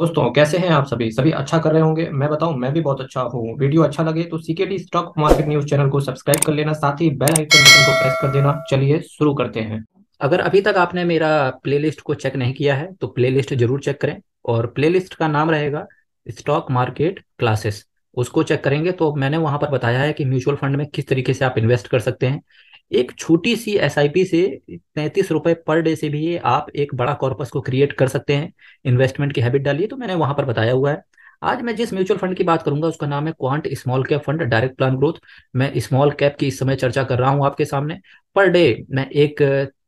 दोस्तों कैसे हैं आप सभी सभी अच्छा कर रहे होंगे मैं बताऊं मैं भी बहुत अच्छा हूं वीडियो अच्छा लगे तो CKD stock market news channel को सब्सक्राइब कर लेना साथ ही बेल आइकन बटन को प्रेस कर देना चलिए शुरू करते हैं अगर अभी तक आपने मेरा प्लेलिस्ट को चेक नहीं किया है तो प्लेलिस्ट जरूर चेक करें और प्ले का नाम रहेगा स्टॉक मार्केट क्लासेस उसको चेक करेंगे तो मैंने वहां पर बताया है कि म्यूचुअल फंड में किस तरीके से आप इन्वेस्ट कर सकते हैं एक छोटी सी एस से तैंतीस रुपए पर डे से भी आप एक बड़ा कॉर्पस को क्रिएट कर सकते हैं इन्वेस्टमेंट की हैबिट डालिए तो मैंने वहां पर बताया हुआ है आज मैं जिस म्यूचुअल फंड की बात करूंगा उसका नाम है quant small cap fund direct plan growth मैं स्मॉल कैप की इस समय चर्चा कर रहा हूं आपके सामने पर डे मैं एक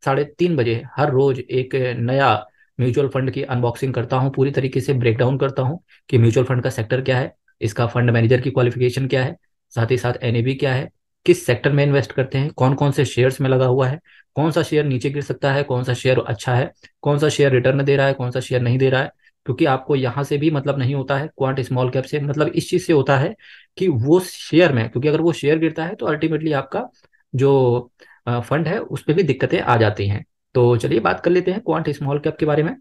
साढ़े तीन बजे हर रोज एक नया म्यूचुअल फंड की अनबॉक्सिंग करता हूं पूरी तरीके से ब्रेकडाउन करता हूं कि म्यूचुअल फंड का सेक्टर क्या है इसका फंड मैनेजर की क्वालिफिकेशन क्या है साथ ही साथ एन क्या है किस सेक्टर में इन्वेस्ट करते हैं कौन कौन से शेयर्स में लगा हुआ है कौन सा शेयर नीचे गिर सकता है कौन सा शेयर अच्छा है कौन सा शेयर रिटर्न दे रहा है कौन सा शेयर नहीं दे रहा है क्योंकि आपको यहाँ से भी मतलब नहीं होता है क्वांट स्मॉल कैप से मतलब इस चीज़ से होता है कि वो शेयर में क्योंकि अगर वो शेयर गिरता है तो अल्टीमेटली आपका जो फंड है उस पर भी दिक्कतें आ जाती हैं तो चलिए बात कर लेते हैं क्वांट स्मॉल कैप के बारे में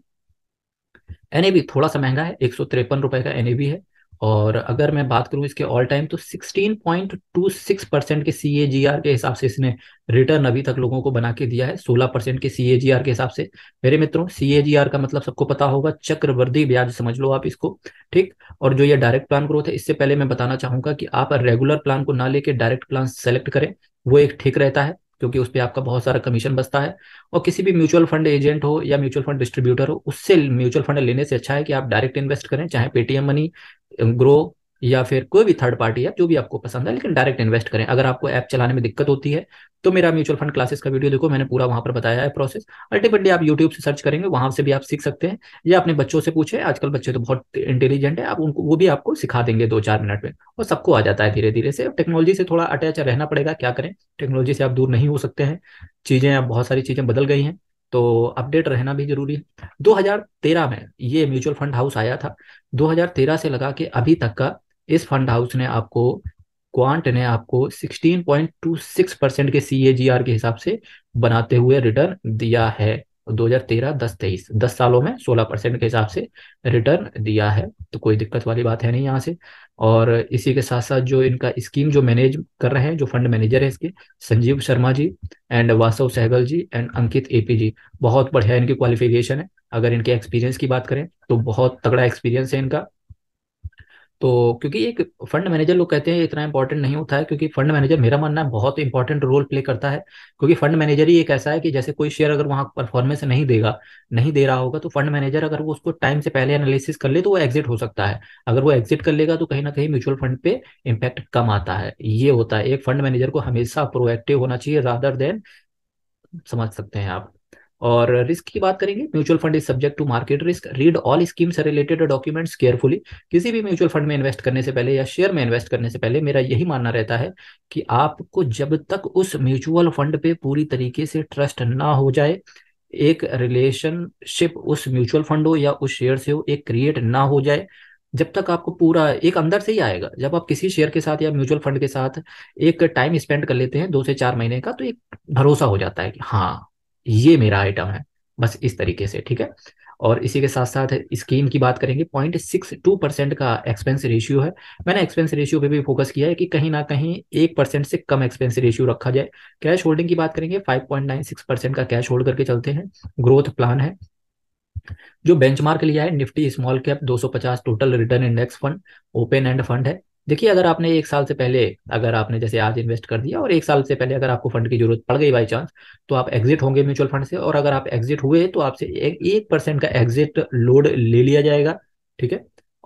एनएबी थोड़ा सा महंगा है एक सौ तिरपन रुपए का एनएबी है और अगर मैं बात करूं इसके ऑल टाइम तो 16.26 परसेंट के सी के हिसाब से इसने रिटर्न अभी तक लोगों को बना के दिया है 16 परसेंट के सी के हिसाब से मेरे मित्रों सी का मतलब सबको पता होगा चक्रवर्ती ब्याज समझ लो आप इसको ठीक और जो ये डायरेक्ट प्लान ग्रोथ है इससे पहले मैं बताना चाहूंगा कि आप रेगुलर प्लान को ना लेके डायरेक्ट प्लान सेलेक्ट करें वो एक ठीक रहता है क्योंकि उस पर आपका बहुत सारा कमीशन बसता है और किसी भी म्यूचुअल फंड एजेंट हो या म्यूचुअल फंड डिस्ट्रीब्यूटर हो उससे म्यूचुअल फंड लेने से अच्छा है कि आप डायरेक्ट इन्वेस्ट करें चाहे पेटीएम मनी ग्रो या फिर कोई भी थर्ड पार्टी ऐप जो भी आपको पसंद है लेकिन डायरेक्ट इन्वेस्ट करें अगर आपको ऐप चलाने में दिक्कत होती है तो मेरा म्यूचुअल फंड क्लासेस का वीडियो देखो मैंने पूरा वहां पर बताया है प्रोसेस अल्टीमेटली आप यूट्यूब से सर्च करेंगे वहां से भी आप सीख सकते हैं या अपने बच्चों से पूछे आजकल बच्चे तो बहुत इंटेलिजेंट है आप उनको वो भी आपको सिखा देंगे दो चार मिनट में और सबको आ जाता है धीरे धीरे से टेक्नोलॉजी से थोड़ा अटैच रहना पड़ेगा क्या करें टेक्नोलॉजी से आप दूर नहीं हो सकते हैं चीजें अब बहुत सारी चीजें बदल गई हैं तो अपडेट रहना भी जरूरी है 2013 में ये म्यूचुअल फंड हाउस आया था 2013 से लगा के अभी तक का इस फंड हाउस ने आपको क्वांट ने आपको 16.26 परसेंट के सी के हिसाब से बनाते हुए रिटर्न दिया है दो हजार तेरह दस तेईस दस सालों में सोलह परसेंट के हिसाब से रिटर्न दिया है तो कोई दिक्कत वाली बात है नहीं यहाँ से और इसी के साथ साथ जो इनका स्कीम जो मैनेज कर रहे हैं जो फंड मैनेजर है इसके Sanjeev Sharma ji and Vasav Sehgal ji and Ankit A P ji बहुत बढ़िया इनकी क्वालिफिकेशन है अगर इनके एक्सपीरियंस की बात करें तो बहुत तगड़ा एक्सपीरियंस है इनका तो क्योंकि एक फंड मैनेजर लोग कहते हैं इतना इंपॉर्टेंट नहीं होता है क्योंकि फंड मैनेजर मेरा मानना है बहुत इंपॉर्टेंट रोल प्ले करता है क्योंकि फंड मैनेजर ही एक ऐसा है कि जैसे कोई शेयर अगर वहाँ परफॉर्मेंस नहीं देगा नहीं दे रहा होगा तो फंड मैनेजर अगर वो उसको टाइम से पहले एनालिसिस कर ले तो वो एग्जिट हो सकता है अगर वो एग्जिट कर लेगा तो कहीं ना कहीं म्यूचुअल फंड पे इम्पैक्ट कम आता है ये होता है एक फंड मैनेजर को हमेशा प्रोएक्टिव होना चाहिए रादर देन समझ सकते हैं आप और रिस्क की बात करेंगे mutual fund is subject to market risk read all schemes related documents carefully किसी भी म्यूचुअल फंड में इन्वेस्ट करने से पहले या शेयर में इन्वेस्ट करने से पहले मेरा यही मानना रहता है कि आपको जब तक उस म्यूचुअल फंड पे पूरी तरीके से ट्रस्ट ना हो जाए एक रिलेशनशिप उस म्यूचुअल फंड हो या उस शेयर से हो एक क्रिएट ना हो जाए जब तक आपको पूरा एक अंदर से ही आएगा जब आप किसी शेयर के साथ या म्यूचुअल फंड के साथ एक टाइम स्पेंड कर लेते हैं दो से चार महीने का तो एक भरोसा हो जाता है कि हाँ ये मेरा आइटम है बस इस तरीके से ठीक है और इसी के साथ साथ स्कीम की बात करेंगे पॉइंट सिक्स टू परसेंट का एक्सपेंस रेशियो है मैंने एक्सपेंस रेशियो पे भी फोकस किया है कि कहीं ना कहीं एक परसेंट से कम एक्सपेंस रेशियो रखा जाए कैश होल्डिंग की बात करेंगे five point nine six percent का कैश होल्ड करके चलते हैं ग्रोथ प्लान है जो बेंचमार्क लिया है Nifty small cap 250 total return index fund open end fund है देखिए अगर आपने एक साल से पहले अगर आपने जैसे आज इन्वेस्ट कर दिया और एक साल से पहले अगर आपको फंड की जरूरत पड़ गई बाई चांस तो आप एग्जिट होंगे म्यूचुअल फंड से और अगर आप एग्जिट हुए तो आपसे एक, एक परसेंट का एग्जिट लोड ले लिया जाएगा ठीक है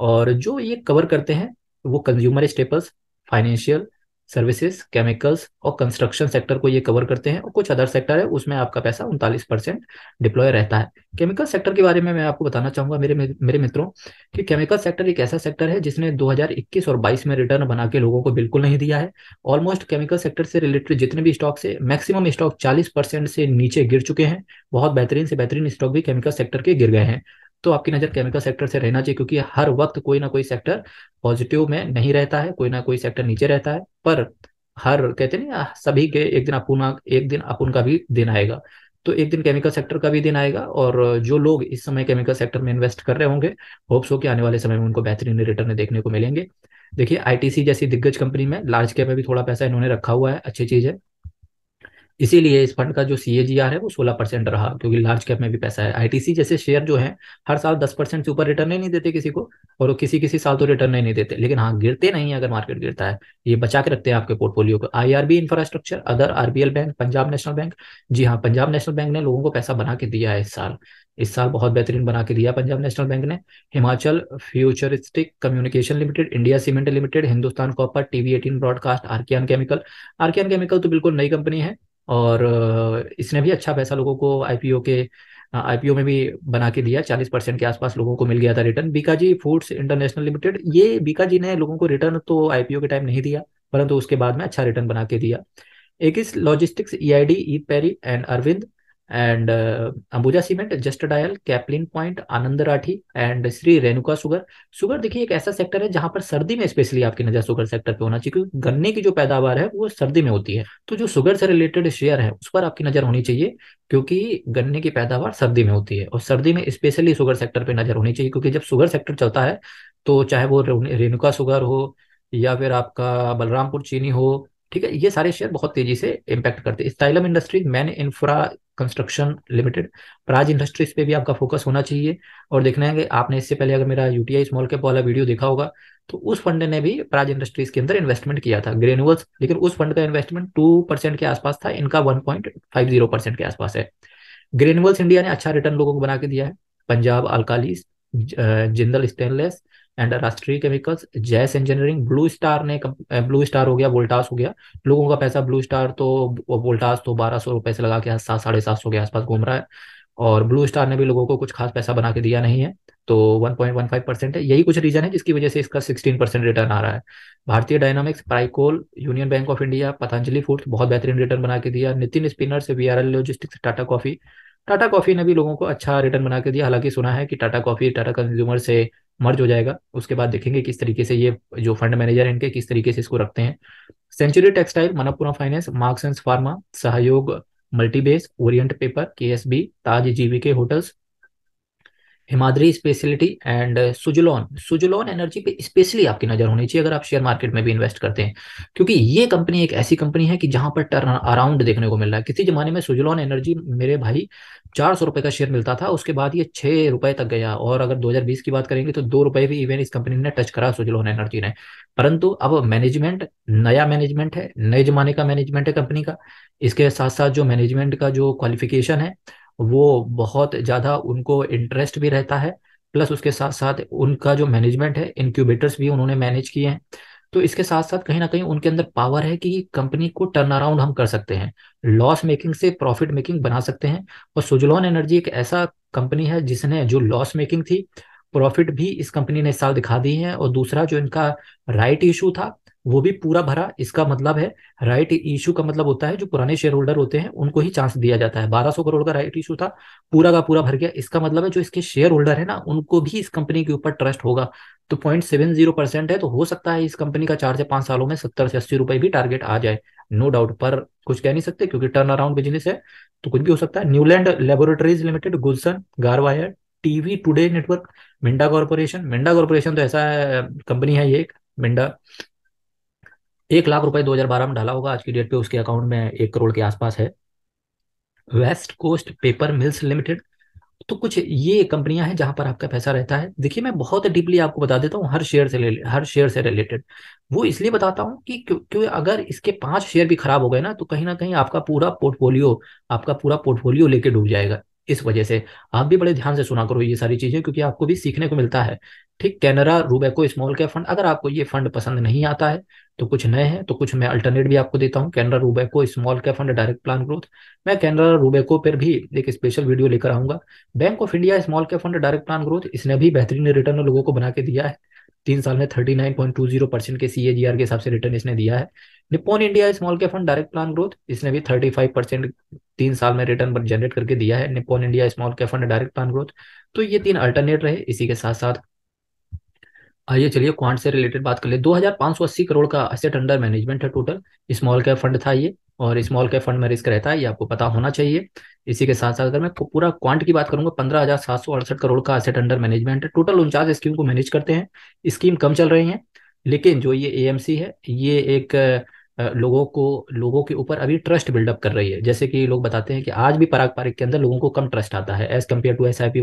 और जो ये कवर करते हैं वो consumer staples financial services chemicals और कंस्ट्रक्शन सेक्टर को ये कवर करते हैं और कुछ अदर सेक्टर है उसमें आपका पैसा उनतालीस परसेंट डिप्लॉय रहता है केमिकल सेक्टर के बारे में मैं आपको बताना चाहूंगा मेरे मेरे मित्रों कि केमिकल सेक्टर एक ऐसा सेक्टर है जिसने 2021 और 22 में रिटर्न बना के लोगों को बिल्कुल नहीं दिया है ऑलमोस्ट केमिकल सेक्टर से रिलेटेड जितने भी स्टॉक्स है मैक्सिमम स्टॉक चालीस से नीचे गिर चुके हैं बहुत बेहतरीन से बेहतरीन स्टॉक भी केमिकल सेक्टर के गिर गए हैं तो आपकी नज़र केमिकल सेक्टर से रहना चाहिए क्योंकि हर वक्त कोई ना कोई सेक्टर पॉजिटिव में नहीं रहता है कोई ना कोई सेक्टर नीचे रहता है पर हर कहते नहीं हाँ, सभी के एक दिन अपुन एक दिन अपुन का भी दिन आएगा तो एक दिन केमिकल सेक्टर का भी दिन आएगा और जो लोग इस समय केमिकल सेक्टर में इन्वेस्ट कर रहे होंगे होप्स हो कि आने वाले समय में उनको बेहतरीन रिटर्न देखने को मिलेंगे देखिए आईटीसी जैसी दिग्गज कंपनी में लार्ज कैप में भी थोड़ा पैसा इन्होंने रखा हुआ है अच्छी चीज़ है इसीलिए इस फंड का जो सी है वो सोलह परसेंट रहा क्योंकि लार्ज कैप में भी पैसा है आईटीसी जैसे शेयर जो है हर साल दस परसेंट से ऊपर रिटर्न नहीं देते किसी को और किसी किसी साल तो रिटर्न नहीं देते लेकिन हाँ गिरते नहीं अगर मार्केट गिरता है ये बचा के रखते हैं आपके पोर्टफोलियो को IRB infrastructure other RBL bank Punjab national bank जी हाँ पंजाब नेशनल बैंक ने लोगों को पैसा बना के दिया है इस साल इस साल बहुत बेहतरीन बना के दिया पंजाब नेशनल बैंक ने Himachal futuristic communication limited India cement limited Hindustan copper TV eighteen broadcast Archean chemical Archean chemical तो बिल्कुल नई कंपनी है और इसने भी अच्छा पैसा लोगों को आईपीओ के आईपीओ में भी बना के दिया चालीस परसेंट के आसपास लोगों को मिल गया था return Bikaji foods international limited ये बीकाजी ने लोगों को रिटर्न तो आईपीओ के टाइम नहीं दिया परंतु उसके बाद में अच्छा रिटर्न बना के दिया एक इस logistics E I D E Parry and Arvind and Ambuja cement just dial Caplin point Anand Rathi and Shri Renuka sugar sugar देखिए एक ऐसा सेक्टर है जहां पर सर्दी में स्पेशली आपकी नजर सुगर सेक्टर पे होना चाहिए क्योंकि गन्ने की जो पैदावार है वो सर्दी में होती है तो जो शुगर से रिलेटेड शेयर है उस पर आपकी नजर होनी चाहिए क्योंकि गन्ने की पैदावार सर्दी में होती है और सर्दी में स्पेशली सुगर सेक्टर पे नजर होनी चाहिए क्योंकि जब शुगर सेक्टर चलता है तो चाहे वो रेणुका सुगर हो या फिर आपका बलरामपुर चीनी हो ठीक है ये सारे शेयर बहुत तेजी से इम्पैक्ट करते हैं Stylam industries Man infra construction limited Praj industries पे भी आपका फोकस होना चाहिए और देखना है कि आपने इससे पहले अगर मेरा यूटीआई स्मॉल कैप वाला वीडियो देखा होगा तो उस फंड ने भी प्राज इंडस्ट्रीज के अंदर इन्वेस्टमेंट किया था ग्रेनुअल्स लेकिन उस फंड का इन्वेस्टमेंट टू परसेंट के आसपास था इनका one point five zero percent के आसपास है ग्रेनुअल्स इंडिया ने अच्छा रिटर्न लोगों को बना के दिया है पंजाब अलकालीस जिंदल स्टेनलेस अंतरराष्ट्रीय chemicals Jash engineering blue star ने ब्लू स्टार हो गया वोल्टास हो गया लोगों का पैसा ब्लू स्टार तो वोल्टास तो बारह सौ रुपए से लगा के सात साढ़े सात सौ के आसपास घूम रहा है और ब्लू स्टार ने भी लोगों को कुछ खास पैसा बना के दिया नहीं है तो 1.15 परसेंट है यही कुछ रीजन है जिसकी वजह से इसका 16 परसेंट रिटर्न आ रहा है भारतीय dynamics Pricol union bank of India Patanjali foods बहुत बेहतरीन रिटर्न बना के दिया नितिन स्पिनर से V logistics Tata coffee Tata coffee ने भी लोगों को अच्छा रिटर्न बना के दिया हालांकि सुना है कि टाटा कॉफी टाटा कंज्यूमर से मर्ज हो जाएगा उसके बाद देखेंगे किस तरीके से ये जो फंड मैनेजर है इनके किस तरीके से इसको रखते हैं century textile Manappuram finance Marksans pharma सहयोग multibase orient paper K S B Taj के hotels Himadri speciality and uh, Suzlon Suzlon energy पे स्पेशली आपकी नजर होनी चाहिए अगर आप शेयर मार्केट में भी इन्वेस्ट करते हैं क्योंकि ये कंपनी एक ऐसी कंपनी है कि जहां पर टर्न अराउंड देखने को मिल रहा है किसी जमाने में सुजलोन एनर्जी मेरे भाई चार सौ रुपए का शेयर मिलता था उसके बाद ये छह रुपए तक गया और अगर दो की बात करेंगे तो दो रुपए भी इवन इस कंपनी ने टच करा सुजलोन एनर्जी ने परंतु अब मैनेजमेंट नया मैनेजमेंट है नए जमाने का मैनेजमेंट है कंपनी का इसके साथ साथ जो मैनेजमेंट का जो क्वालिफिकेशन है वो बहुत ज़्यादा उनको इंटरेस्ट भी रहता है प्लस उसके साथ साथ उनका जो मैनेजमेंट है इनक्यूबेटर्स भी उन्होंने मैनेज किए हैं तो इसके साथ साथ कहीं ना कहीं उनके अंदर पावर है कि कंपनी को टर्न अराउंड हम कर सकते हैं लॉस मेकिंग से प्रॉफिट मेकिंग बना सकते हैं और सुजलॉन एनर्जी एक ऐसा कंपनी है जिसने जो लॉस मेकिंग थी प्रॉफिट भी इस कंपनी ने साल दिखा दी है और दूसरा जो इनका राइट इशू था वो भी पूरा भरा इसका मतलब है राइट इशू का मतलब होता है जो पुराने शेयर होल्डर होते हैं उनको ही चांस दिया जाता है 1200 करोड़ का राइट इशू था पूरा का पूरा भर गया इसका मतलब है जो इसके शेयर होल्डर है ना उनको भी इस कंपनी के ऊपर ट्रस्ट होगा तो पॉइंट सेवन जीरो परसेंट है तो हो सकता है इस कंपनी का चार से पांच सालों में सत्तर से अस्सी रुपए भी टारगेट आ जाए नो डाउट पर कुछ कह नहीं सकते क्योंकि टर्न अराउंड बिजनेस है तो कुछ भी हो सकता है Neuland laboratories limited Gulshan Garware TV today network Minda corporation Minda corporation तो ऐसा कंपनी है ये मिंडा एक लाख रुपए 2012 में डाला होगा आज की डेट पे उसके अकाउंट में एक करोड़ के आसपास है west coast paper mills limited तो कुछ ये कंपनियां हैं जहां पर आपका पैसा रहता है देखिए मैं बहुत डीपली आपको बता देता हूँ हर शेयर से हर शेयर से रिलेटेड वो इसलिए बताता हूँ कि क्योंकि अगर इसके पांच शेयर भी खराब हो गए ना तो कहीं ना कहीं आपका पूरा पोर्टफोलियो आपका पूरा पोर्टफोलियो लेके डूब जाएगा इस वजह से आप भी बड़े ध्यान से सुना करो ये सारी चीजें क्योंकि आपको भी सीखने को मिलता है ठीक Canara Robeco small cap fund अगर आपको ये फंड पसंद नहीं आता है तो कुछ नए हैं तो कुछ मैं अल्टरनेट भी आपको देता हूँ Canara Robeco small cap fund direct plan growth मैं कैनरा रूबेको पर भी एक स्पेशल वीडियो लेकर आऊंगा bank of India small cap fund direct plan growth इसने भी बेहतरीन रिटर्न लोगों को बना के दिया है तीन साल में thirty nine point two zero percent के सी के हिसाब से रिटर्न इसने दिया है Nippon India small cap fund direct plan growth इसने भी थर्टी फाइव परसेंट तीन साल में रिटर्न जनरेट करके दिया है Nippon India small cap fund direct plan growth तो ये तीन अल्टरनेट रहे इसी के साथ साथ आइए चलिए क्वांट से रिलेटेड बात कर ले 2580 करोड़ का असेट अंडर मैनेजमेंट है टोटल स्मॉल कैप फंड था ये और स्मॉल कैप फंड में रिस्क रहता है ये आपको पता होना चाहिए इसी के साथ साथ अगर मैं पूरा क्वांट की बात करूंगा पंद्रह हजार सात सौ अड़सठ करोड़ का असेट अंडर मैनेजमेंट है टोटल उनचास स्कीम को मैनेज करते हैं स्कीम कम चल रही है लेकिन जो ये ए है ये एक लोगों को लोगों के ऊपर अभी ट्रस्ट बिल्डअप कर रही है जैसे कि लोग बताते हैं कि आज भी पराग पारिक के अंदर लोगों को कम ट्रस्ट आता है as compared to S I P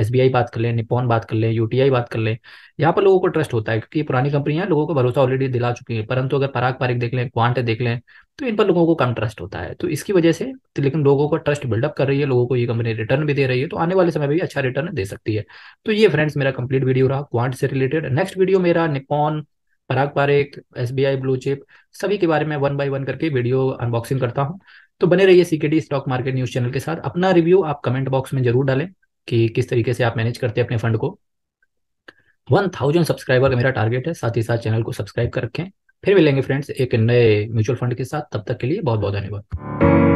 S B I बात कर लें निपॉन बात कर लें यूटीआई बात कर लें यहाँ पर लोगों को ट्रस्ट होता है क्योंकि पुरानी कंपनियां लोगों को भरोसा ऑलरेडी दिला चुकी है परंतु अगर पराग पारिक देख लें क्वांट देख लें तो इन पर लोगों को कम ट्रस्ट होता है तो इसकी वजह से तो लेकिन लोगों को ट्रस्ट बिल्डअप कर रही है लोगों को ये कंपनी रिटर्न भी दे रही है तो आने वाले समय में भी अच्छा रिटर्न दे सकती है तो ये फ्रेंड्स मेरा कंप्लीट वीडियो रहा क्वांट से रिलेटेड नेक्स्ट वीडियो मेरा Nippon Parag Parekh S B I blue chip सभी के बारे में वन बाय वन करके वीडियो अनबॉक्सिंग करता हूँ तो बने रहिए CKD stock market news channel के साथ अपना रिव्यू आप कमेंट बॉक्स में जरूर डालें कि किस तरीके से आप मैनेज करते हैं अपने फंड को वन थाउजेंड सब्सक्राइबर मेरा टारगेट है साथ ही साथ चैनल को सब्सक्राइब कर रखें फिर मिलेंगे फ्रेंड्स एक नए म्यूचुअल फंड के साथ तब तक के लिए बहुत बहुत धन्यवाद